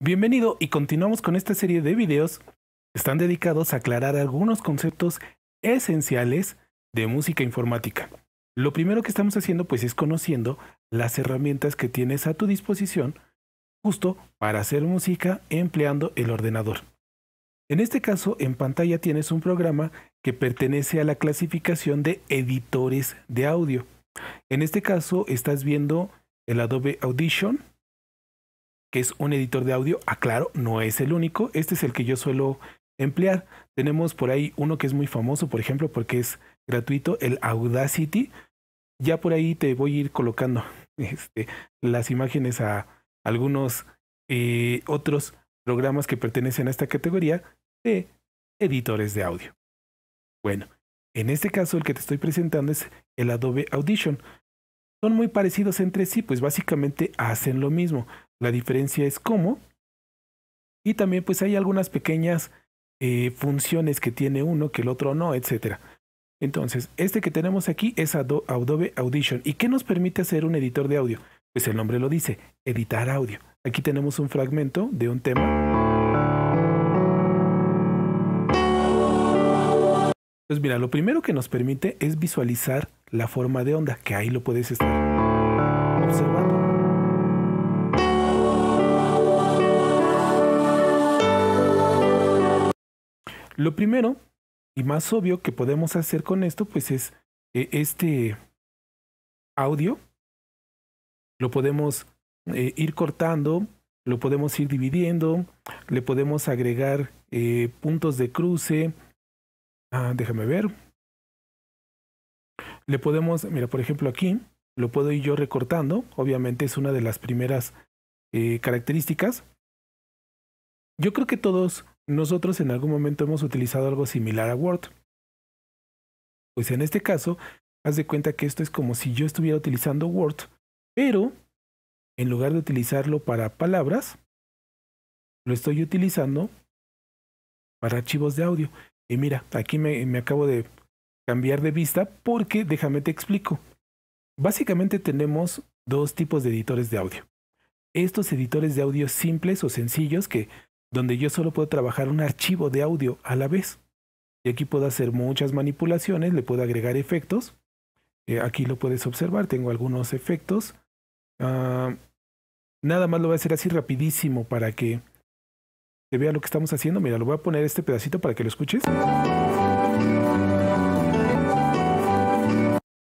Bienvenido y continuamos con esta serie de videos. Están dedicados a aclarar algunos conceptos esenciales de música informática. Lo primero que estamos haciendo pues es conociendo las herramientas que tienes a tu disposición justo para hacer música empleando el ordenador. En este caso en pantalla tienes un programa que pertenece a la clasificación de editores de audio. En este caso estás viendo el Adobe Audition, que es un editor de audio. Aclaro, ah, no es el único. Este es el que yo suelo emplear. Tenemos por ahí uno que es muy famoso, por ejemplo, porque es gratuito, el Audacity. Ya por ahí te voy a ir colocando este, las imágenes a algunos eh, otros programas que pertenecen a esta categoría de editores de audio. Bueno, en este caso el que te estoy presentando es el Adobe Audition. Son muy parecidos entre sí, pues básicamente hacen lo mismo. La diferencia es cómo. Y también pues hay algunas pequeñas eh, funciones que tiene uno que el otro no, etc. Entonces, este que tenemos aquí es Adobe Audition. ¿Y qué nos permite hacer un editor de audio? Pues el nombre lo dice, editar audio. Aquí tenemos un fragmento de un tema. Pues mira, lo primero que nos permite es visualizar la forma de onda, que ahí lo puedes estar observando. Lo primero y más obvio que podemos hacer con esto, pues es eh, este audio. Lo podemos eh, ir cortando, lo podemos ir dividiendo, le podemos agregar eh, puntos de cruce. Ah, déjame ver. Le podemos, mira, por ejemplo aquí, lo puedo ir yo recortando. Obviamente es una de las primeras características. Yo creo que todos nosotros en algún momento hemos utilizado algo similar a Word. Pues en este caso, haz de cuenta que esto es como si yo estuviera utilizando Word, pero en lugar de utilizarlo para palabras, lo estoy utilizando para archivos de audio. Y mira, aquí me, acabo de cambiar de vista porque déjame te explico. Básicamente tenemos dos tipos de editores de audio. Estos editores de audio simples o sencillos que donde yo solo puedo trabajar un archivo de audio a la vez. Y aquí puedo hacer muchas manipulaciones, le puedo agregar efectos. Eh, aquí lo puedes observar, tengo algunos efectos. Ah, nada más lo voy a hacer así rapidísimo para que se vea lo que estamos haciendo. Mira, lo voy a poner este pedacito para que lo escuches.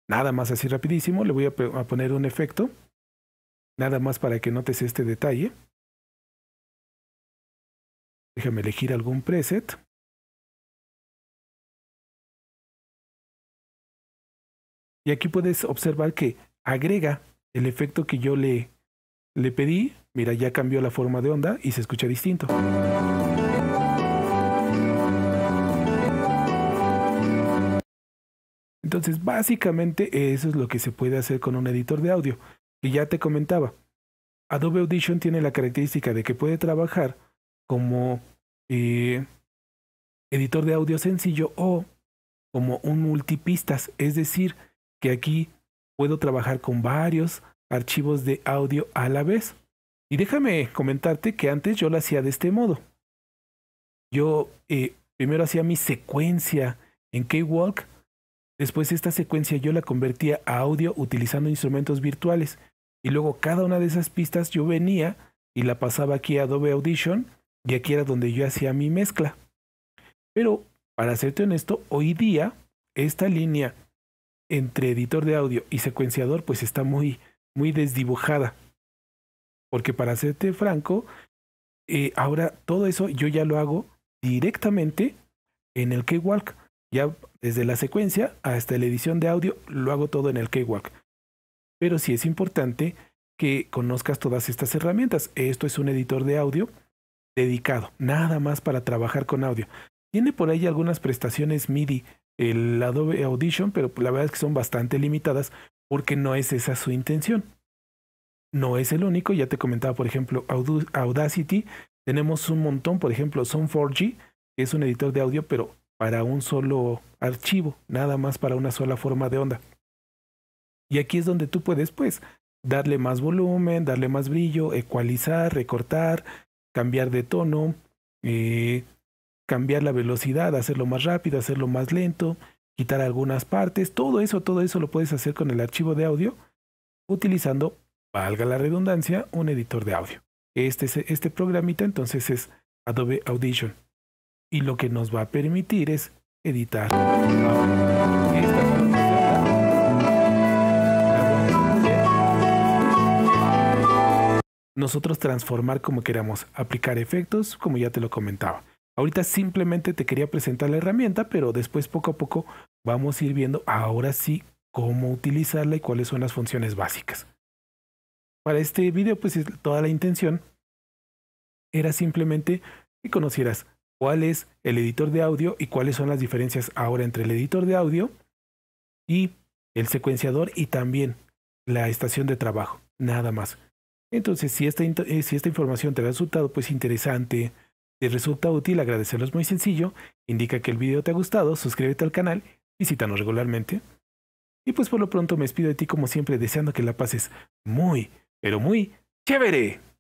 Nada más así rapidísimo, le voy a poner un efecto. Nada más para que notes este detalle. Déjame elegir algún preset. Y aquí puedes observar que agrega el efecto que yo le, le pedí. Mira, ya cambió la forma de onda y se escucha distinto. Entonces, básicamente eso es lo que se puede hacer con un editor de audio. Y ya te comentaba, Adobe Audition tiene la característica de que puede trabajar como eh, editor de audio sencillo o como un multipistas, es decir, que aquí puedo trabajar con varios archivos de audio a la vez. Y déjame comentarte que antes yo lo hacía de este modo. Yo eh, primero hacía mi secuencia en K-Walk. después esta secuencia yo la convertía a audio utilizando instrumentos virtuales y luego cada una de esas pistas yo venía y la pasaba aquí a Adobe Audition y aquí era donde yo hacía mi mezcla. Pero, para serte honesto, hoy día esta línea entre editor de audio y secuenciador pues está muy, muy desdibujada. Porque para serte franco, eh, ahora todo eso yo ya lo hago directamente en el Keywalk. Ya desde la secuencia hasta la edición de audio lo hago todo en el Keywalk. Pero sí es importante que conozcas todas estas herramientas. Esto es un editor de audio dedicado, nada más para trabajar con audio. Tiene por ahí algunas prestaciones MIDI, el Adobe Audition, pero la verdad es que son bastante limitadas porque no es esa su intención. No es el único, ya te comentaba, por ejemplo, Audacity. Tenemos un montón, por ejemplo, son 4 g que es un editor de audio, pero para un solo archivo, nada más para una sola forma de onda. Y aquí es donde tú puedes, pues, darle más volumen, darle más brillo, ecualizar, recortar, cambiar de tono, eh, cambiar la velocidad, hacerlo más rápido, hacerlo más lento, quitar algunas partes, todo eso, todo eso lo puedes hacer con el archivo de audio utilizando, valga la redundancia, un editor de audio. Este, este programita entonces es Adobe Audition y lo que nos va a permitir es editar. nosotros transformar como queramos, aplicar efectos, como ya te lo comentaba. Ahorita simplemente te quería presentar la herramienta, pero después poco a poco vamos a ir viendo ahora sí cómo utilizarla y cuáles son las funciones básicas. Para este video, pues toda la intención era simplemente que conocieras cuál es el editor de audio y cuáles son las diferencias ahora entre el editor de audio y el secuenciador y también la estación de trabajo, nada más. Entonces, eh, si esta, información te ha resultado pues interesante, te resulta útil, agradecerlo muy sencillo, indica que el video te ha gustado, suscríbete al canal, visítanos regularmente. Y pues por lo pronto me despido de ti como siempre deseando que la pases muy, pero muy chévere.